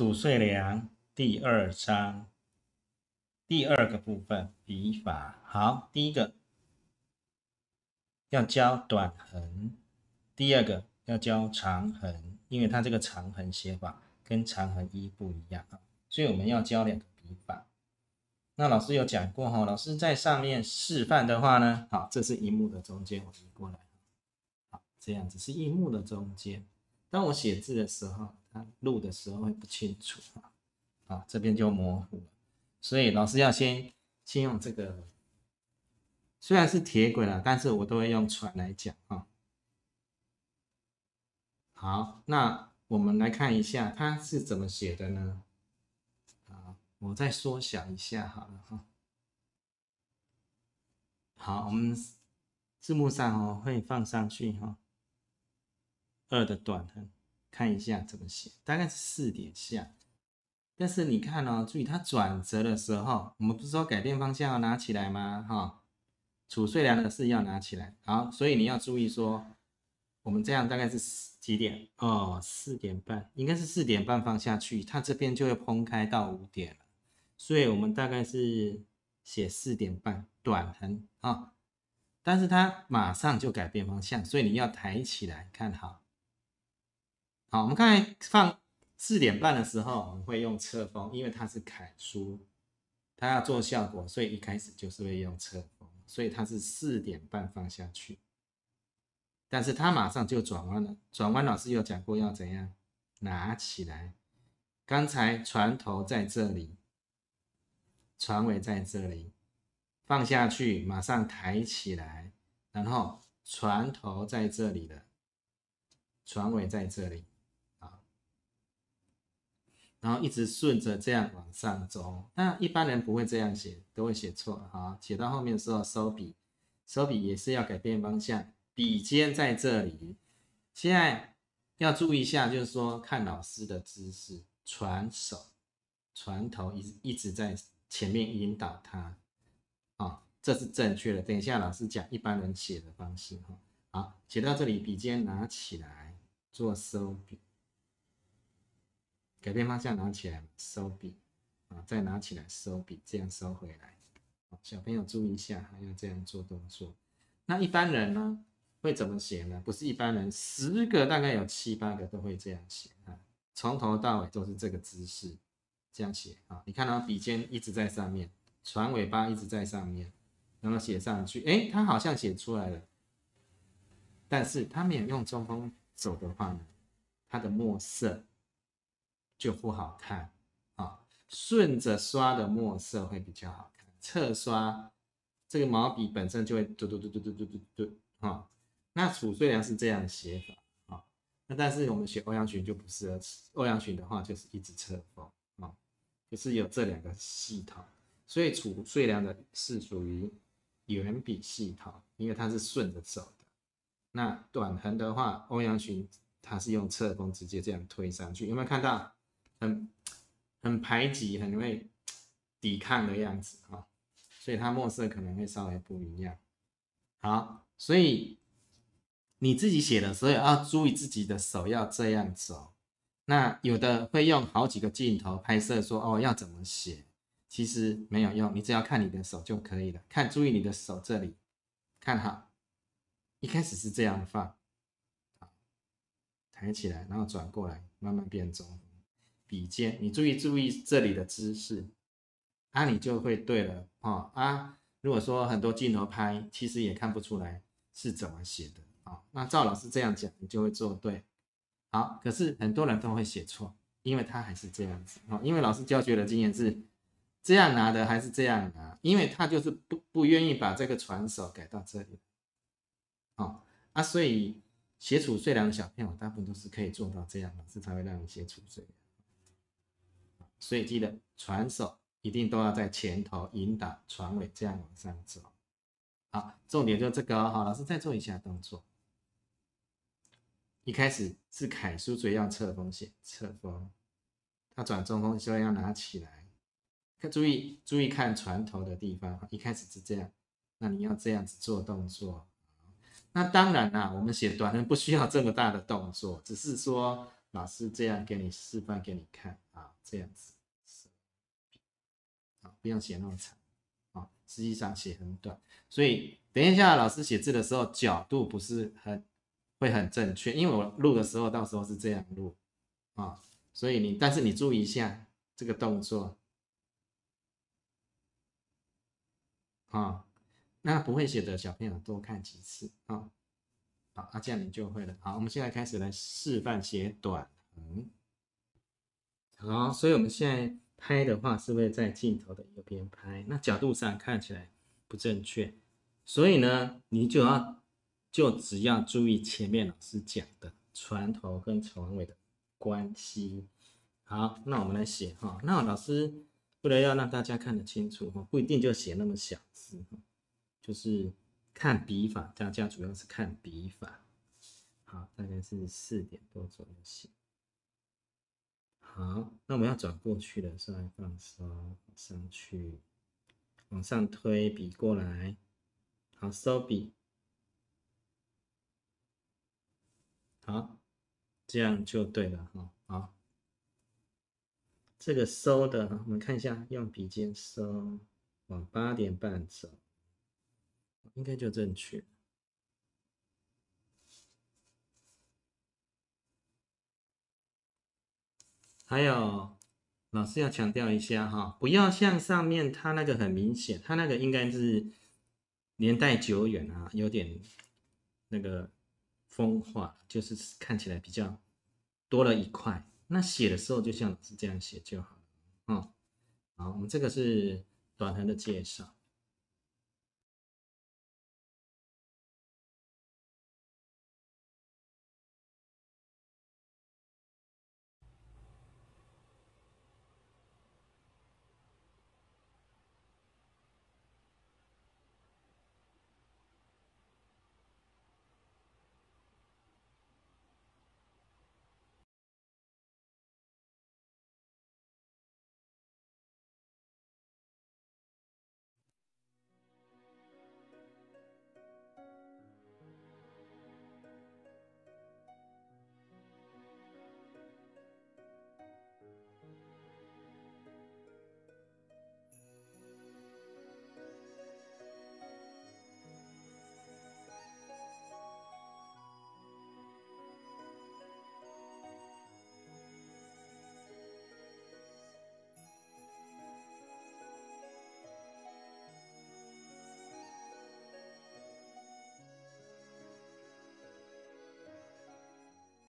褚遂良第二章第二个部分笔法。好，第一个要教短横，第二个要教长横，因为它这个长横写法跟长横一不一样啊，所以我们要教两个笔法。那老师有讲过哈，老师在上面示范的话呢，好，这是一幕的中间，我移过来，好，这样子是“一木”的中间。当我写字的时候。他录的时候会不清楚，啊，这边就模糊了，所以老师要先先用这个，虽然是铁轨了，但是我都会用船来讲啊。好，那我们来看一下它是怎么写的呢？啊，我再缩小一下好了哈。好，我们字幕上哦会放上去哈，二的短横。看一下怎么写，大概是四点下，但是你看哦，注意它转折的时候，我们不是说改变方向要拿起来吗？哈，储税量的是要拿起来，好，所以你要注意说，我们这样大概是几点？哦，四点半，应该是四点半放下去，它这边就会崩开到五点了，所以我们大概是写四点半短横啊，但是它马上就改变方向，所以你要抬起来看好。好，我们刚才放四点半的时候，我们会用侧风，因为它是楷书，它要做效果，所以一开始就是会用侧风，所以它是四点半放下去，但是它马上就转弯了。转弯老师有讲过要怎样拿起来，刚才船头在这里，船尾在这里，放下去马上抬起来，然后船头在这里的，船尾在这里。然后一直顺着这样往上走，那一般人不会这样写，都会写错哈。写到后面的时候收笔，收笔也是要改变方向，笔尖在这里。现在要注意一下，就是说看老师的姿势，传手、传头一一直在前面引导他，啊，这是正确的。等一下老师讲一般人写的方式哈。好，写到这里，笔尖拿起来做收笔。改变方向，拿起来收笔啊，再拿起来收笔，这样收回来。小朋友注意一下，要这样做动作。那一般人呢，会怎么写呢？不是一般人，十个大概有七八个都会这样写啊，从头到尾都是这个姿势，这样写啊。你看到笔尖一直在上面，船尾巴一直在上面，然后写上去，哎，他好像写出来了，但是他没有用中锋走的话呢，他的墨色。就不好看啊，顺着刷的墨色会比较好看。侧刷这个毛笔本身就会嘟嘟嘟嘟嘟嘟嘟嘟啊。那褚遂良是这样写法啊，那但是我们写欧阳询就不适合。欧阳询的话就是一直侧锋啊，就是有这两个系统。所以褚遂良的是属于圆笔系统，因为它是顺着走的。那短横的话，欧阳询他是用侧锋直接这样推上去，有没有看到？很很排挤、很会抵抗的样子啊，所以它墨色可能会稍微不一样。好，所以你自己写的时候要注意自己的手要这样子哦。那有的会用好几个镜头拍摄说哦要怎么写，其实没有用，你只要看你的手就可以了。看，注意你的手这里，看好，一开始是这样放，抬起来，然后转过来，慢慢变中。笔尖，你注意注意这里的姿势，啊，你就会对了啊啊！如果说很多镜头拍，其实也看不出来是怎么写的啊。那赵老师这样讲，你就会做对。好，可是很多人都会写错，因为他还是这样子啊。因为老师教学的经验是这样拿的，还是这样拿？因为他就是不不愿意把这个船手改到这里。好啊，所以写储税量的小片，我大部分都是可以做到这样，老师才会让你写储税。所以记得船手一定都要在前头引导，船尾这样往上走。好，重点就这个哦。好，老师再做一下动作。一开始是楷书最要侧锋写，侧锋，他转中锋之后要拿起来。看，注意注意看船头的地方，一开始是这样。那你要这样子做动作。那当然啦，我们写短横不需要这么大的动作，只是说老师这样给你示范给你看。这样子是啊，不用写那么长啊，实际上写很短，所以等一下老师写字的时候角度不是很会很正确，因为我录的时候到时候是这样录啊，所以你但是你注意一下这个动作啊，那不会写的小朋友多看几次啊，好，那这样你就会了。好，我们现在开始来示范写短横。好，所以我们现在拍的话，是会在镜头的右边拍？那角度上看起来不正确。所以呢，你就要就只要注意前面老师讲的船头跟船尾的关系。好，那我们来写哈。那老师为了要让大家看得清楚哈，不一定就写那么小字哈，就是看笔法，大家主要是看笔法。好，大概是四点多钟写。好，那我们要转过去了，稍来放松，上去，往上推笔过来，好收笔，好，这样就对了哈。好，这个收的，我们看一下，用笔尖收，往八点半走，应该就正确。还有老师要强调一下哈，不要像上面他那个很明显，他那个应该是年代久远啊，有点那个风化，就是看起来比较多了一块。那写的时候就像是这样写就好了。嗯，好，我们这个是短横的介绍。